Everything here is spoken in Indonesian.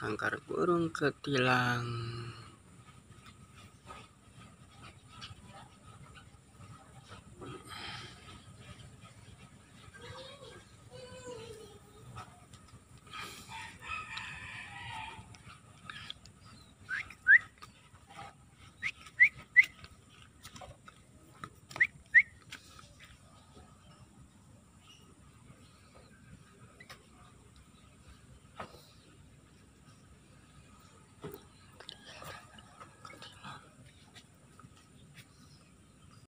sangkar burung ketilang